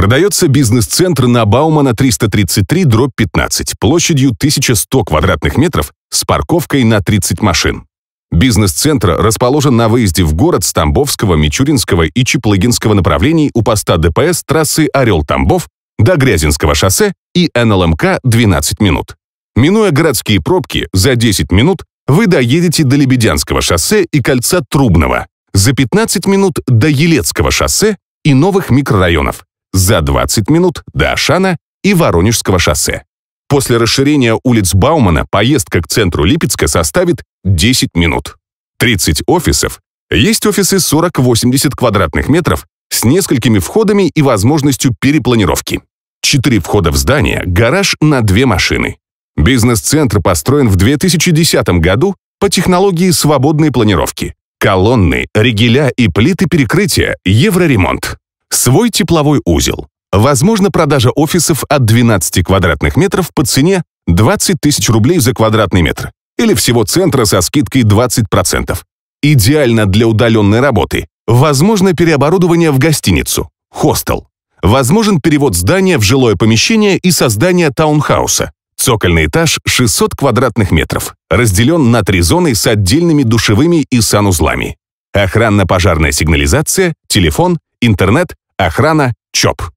Продается бизнес-центр на Баумана 333 дробь 15 площадью 1100 квадратных метров с парковкой на 30 машин. Бизнес-центр расположен на выезде в город с Тамбовского, Мичуринского и Чеплыгинского направлений у поста ДПС трассы «Орел-Тамбов» до Грязинского шоссе и НЛМК 12 минут. Минуя городские пробки, за 10 минут вы доедете до Лебедянского шоссе и кольца Трубного, за 15 минут до Елецкого шоссе и новых микрорайонов, за 20 минут до Ашана и Воронежского шоссе. После расширения улиц Баумана поездка к центру Липецка составит 10 минут. 30 офисов. Есть офисы 40-80 квадратных метров с несколькими входами и возможностью перепланировки. Четыре входа в здание, гараж на две машины. Бизнес-центр построен в 2010 году по технологии свободной планировки. Колонны, ригеля и плиты перекрытия, евроремонт. Свой тепловой узел. Возможно, продажа офисов от 12 квадратных метров по цене 20 тысяч рублей за квадратный метр или всего центра со скидкой 20%. Идеально для удаленной работы. Возможно переоборудование в гостиницу, хостел. Возможен перевод здания в жилое помещение и создание таунхауса. Цокольный этаж 600 квадратных метров, разделен на три зоны с отдельными душевыми и санузлами. Охранно-пожарная сигнализация, телефон, интернет, Охрана ЧОП.